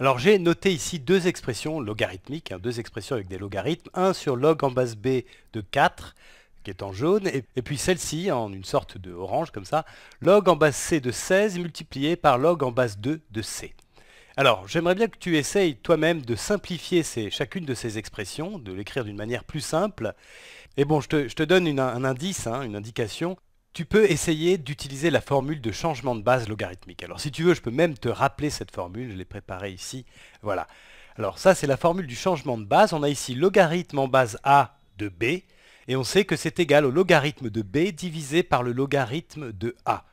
Alors j'ai noté ici deux expressions logarithmiques, hein, deux expressions avec des logarithmes, un sur log en base B de 4, qui est en jaune, et, puis celle-ci hein, en une sorte de orange comme ça, log en base C de 16 multiplié par log en base 2 de C. Alors j'aimerais bien que tu essayes toi-même de simplifier chacune de ces expressions, de l'écrire d'une manière plus simple. Et bon, je te, donne un indice, hein, une indication tu peux essayer d'utiliser la formule de changement de base logarithmique. Alors si tu veux, je peux même te rappeler cette formule, je l'ai préparée ici. Voilà. Alors ça, c'est la formule du changement de base. On a ici logarithme en base A de B, et on sait que c'est égal au logarithme de B divisé par le logarithme de A.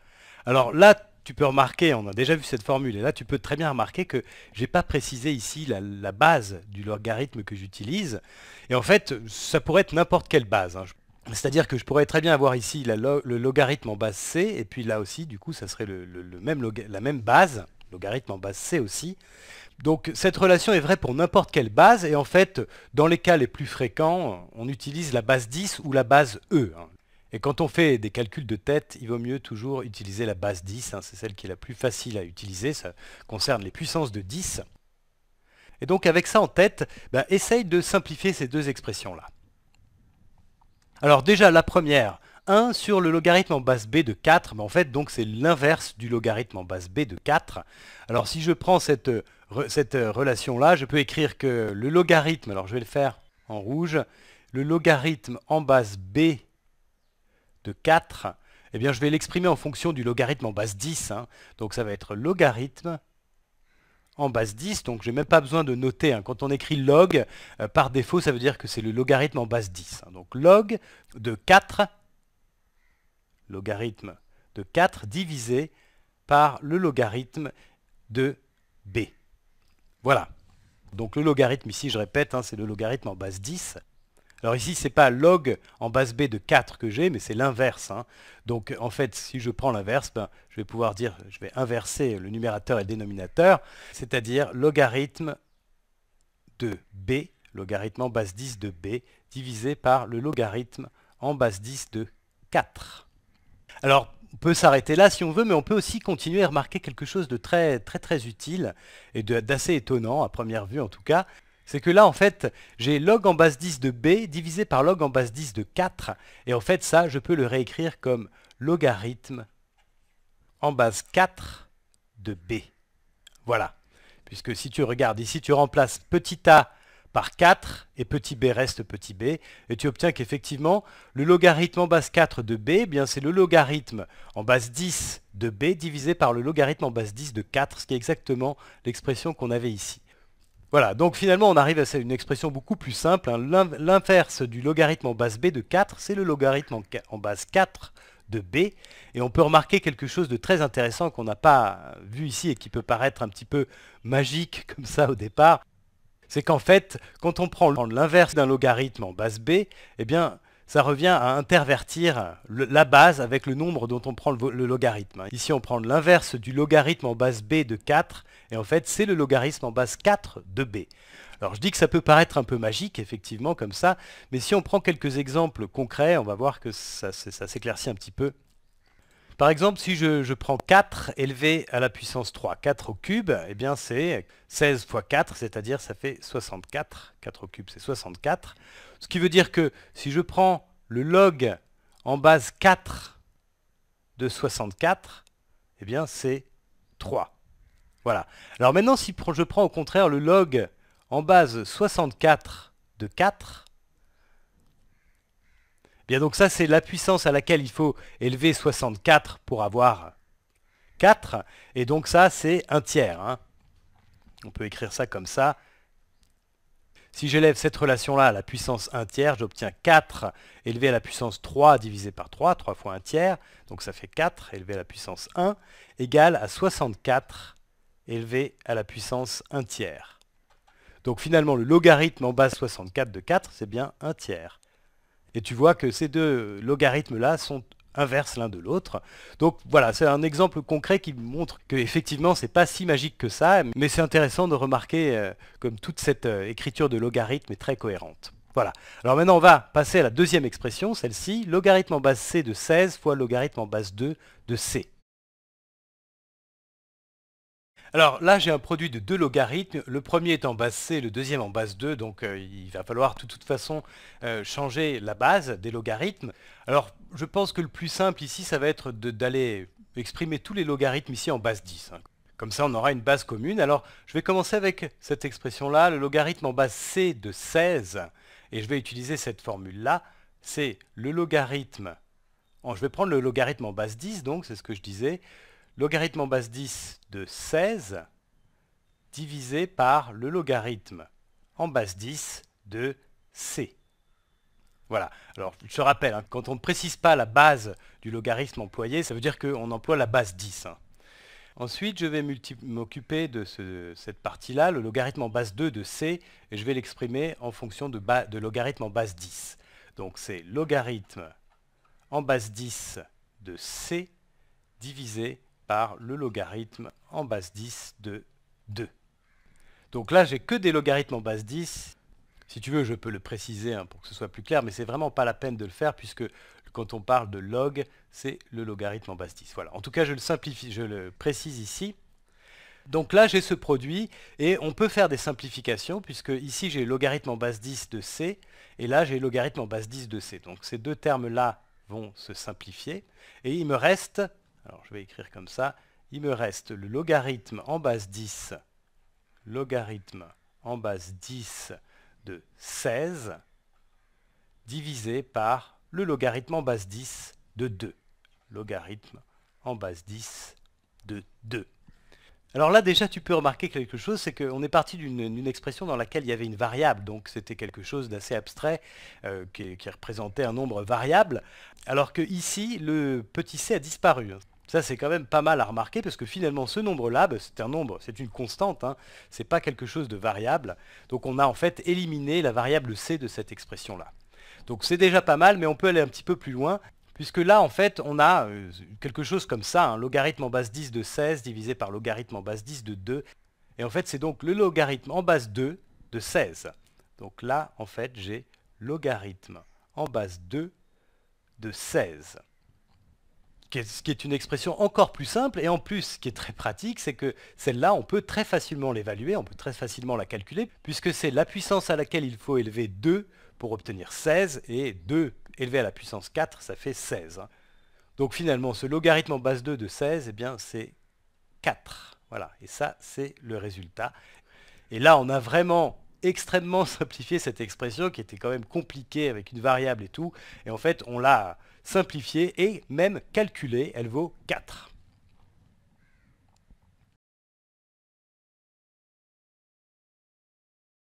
Alors là, tu peux remarquer, on a déjà vu cette formule, et là tu peux très bien remarquer que je n'ai pas précisé ici la, base du logarithme que j'utilise. Et en fait, ça pourrait être n'importe quelle base. Hein. C'est-à-dire que je pourrais très bien avoir ici le logarithme en base C, et puis là aussi, du coup, ça serait le, la même base, logarithme en base C aussi. Donc cette relation est vraie pour n'importe quelle base, et en fait, dans les cas les plus fréquents, on utilise la base 10 ou la base E. Hein. Et quand on fait des calculs de tête, il vaut mieux toujours utiliser la base 10, hein. c'est celle qui est la plus facile à utiliser, ça concerne les puissances de 10. Et donc avec ça en tête, ben, essaye de simplifier ces deux expressions-là. Alors déjà, la première, 1 sur le logarithme en base b de 4, mais en fait, donc c'est l'inverse du logarithme en base b de 4. Alors si je prends cette, euh, euh, relation-là, je peux écrire que le logarithme, alors je vais le faire en rouge, le logarithme en base b de 4, eh bien je vais l'exprimer en fonction du logarithme en base 10. Hein. Donc ça va être logarithme en base 10, donc je n'ai même pas besoin de noter. Hein. Quand on écrit log, euh, par défaut, ça veut dire que c'est le logarithme en base 10. Hein. Donc log de 4, logarithme de 4 divisé par le logarithme de b. Voilà. Donc le logarithme ici, je répète, hein, c'est le logarithme en base 10. Alors ici, c'est pas log en base B de 4 que j'ai, mais c'est l'inverse. Hein. Donc en fait, si je prends l'inverse, ben, je vais pouvoir dire, je vais inverser le numérateur et le dénominateur, c'est-à-dire logarithme de B, logarithme en base 10 de B, divisé par le logarithme en base 10 de 4. Alors, on peut s'arrêter là si on veut, mais on peut aussi continuer à remarquer quelque chose de très très très utile et d'assez étonnant à première vue en tout cas. C'est que là, en fait, j'ai log en base 10 de b divisé par log en base 10 de 4. Et en fait, ça, je peux le réécrire comme logarithme en base 4 de b. Voilà. Puisque si tu regardes ici, tu remplaces petit a par 4 et petit b reste petit b et tu obtiens qu'effectivement le logarithme en base 4 de b eh bien c'est le logarithme en base 10 de b divisé par le logarithme en base 10 de 4 ce qui est exactement l'expression qu'on avait ici. Voilà, donc finalement on arrive à une expression beaucoup plus simple. Hein. L'inverse du logarithme en base b de 4, c'est le logarithme en, base 4 de b. Et on peut remarquer quelque chose de très intéressant qu'on n'a pas vu ici et qui peut paraître un petit peu magique comme ça au départ. C'est qu'en fait, quand on prend l'inverse d'un logarithme en base b, eh bien, ça revient à intervertir la base avec le nombre dont on prend le, logarithme. Ici, on prend l'inverse du logarithme en base b de 4, et en fait, c'est le logarithme en base 4 de b. Alors je dis que ça peut paraître un peu magique, effectivement, comme ça, mais si on prend quelques exemples concrets, on va voir que ça s'éclaircit un petit peu par exemple, si je, prends 4 élevé à la puissance 3, 4 au cube, eh bien c'est 16 fois 4, c'est-à-dire ça fait 64. 4 au cube, c'est 64. Ce qui veut dire que si je prends le log en base 4 de 64, eh bien c'est 3. Voilà. Alors maintenant, si je prends au contraire le log en base 64 de 4, donc ça c'est la puissance à laquelle il faut élever 64 pour avoir 4. Et donc ça c'est 1 tiers. Hein. On peut écrire ça comme ça. Si j'élève cette relation-là à la puissance 1 tiers, j'obtiens 4 élevé à la puissance 3 divisé par 3, 3 fois 1 tiers, donc ça fait 4 élevé à la puissance 1, égale à 64 élevé à la puissance 1 tiers. Donc finalement, le logarithme en base 64 de 4, c'est bien 1 tiers. Et tu vois que ces deux logarithmes-là sont inverses l'un de l'autre. Donc voilà, c'est un exemple concret qui montre qu'effectivement, c'est pas si magique que ça, mais c'est intéressant de remarquer euh, comme toute cette euh, écriture de logarithme est très cohérente. Voilà. Alors maintenant, on va passer à la deuxième expression, celle-ci, logarithme en base C de 16 fois logarithme en base 2 de C. Alors là, j'ai un produit de deux logarithmes. Le premier est en base C, le deuxième en base 2. Donc euh, il va falloir de toute façon euh, changer la base des logarithmes. Alors je pense que le plus simple ici, ça va être d'aller exprimer tous les logarithmes ici en base 10. Hein. Comme ça, on aura une base commune. Alors je vais commencer avec cette expression-là, le logarithme en base C de 16. Et je vais utiliser cette formule-là. C'est le logarithme. je vais prendre le logarithme en base 10, donc c'est ce que je disais logarithme en base 10 de 16 divisé par le logarithme en base 10 de C. Voilà. Alors, je rappelle, hein, quand on ne précise pas la base du logarithme employé, ça veut dire qu'on emploie la base 10. Hein. Ensuite, je vais m'occuper de cette partie-là, le logarithme en base 2 de C, et je vais l'exprimer en fonction de, de logarithme en base 10. Donc, c'est logarithme en base 10 de C divisé le logarithme en base 10 de 2. Donc là, j'ai que des logarithmes en base 10. Si tu veux, je peux le préciser hein, pour que ce soit plus clair, mais c'est vraiment pas la peine de le faire puisque quand on parle de log, c'est le logarithme en base 10. Voilà. En tout cas, je le simplifie, je le précise ici. Donc là, j'ai ce produit et on peut faire des simplifications puisque ici, j'ai le logarithme en base 10 de C et là, j'ai le logarithme en base 10 de C. Donc ces deux termes-là vont se simplifier et il me reste alors je vais écrire comme ça. Il me reste le logarithme en base 10, logarithme en base 10 de 16, divisé par le logarithme en base 10 de 2. Logarithme en base 10 de 2. Alors là déjà tu peux remarquer quelque chose, c'est qu'on est parti d'une expression dans laquelle il y avait une variable, donc c'était quelque chose d'assez abstrait euh, qui, représentait un nombre variable, alors que ici le petit c a disparu. Ça, c'est quand même pas mal à remarquer parce que finalement, ce nombre-là, bah, c'est un nombre, c'est une constante, hein, c'est pas quelque chose de variable. Donc on a en fait éliminé la variable C de cette expression-là. Donc c'est déjà pas mal, mais on peut aller un petit peu plus loin puisque là, en fait, on a euh, quelque chose comme ça, hein. logarithme en base 10 de 16 divisé par logarithme en base 10 de 2. Et en fait, c'est donc le logarithme en base 2 de 16. Donc là, en fait, j'ai logarithme en base 2 de 16 ce qui est une expression encore plus simple et en plus ce qui est très pratique, c'est que celle-là, on peut très facilement l'évaluer, on peut très facilement la calculer, puisque c'est la puissance à laquelle il faut élever 2 pour obtenir 16, et 2 élevé à la puissance 4, ça fait 16. Hein. Donc finalement, ce logarithme en base 2 de 16, eh bien c'est 4. Voilà, et ça, c'est le résultat. Et là, on a vraiment extrêmement simplifié cette expression qui était quand même compliquée avec une variable et tout. Et en fait, on l'a simplifiée et même calculée, elle vaut 4.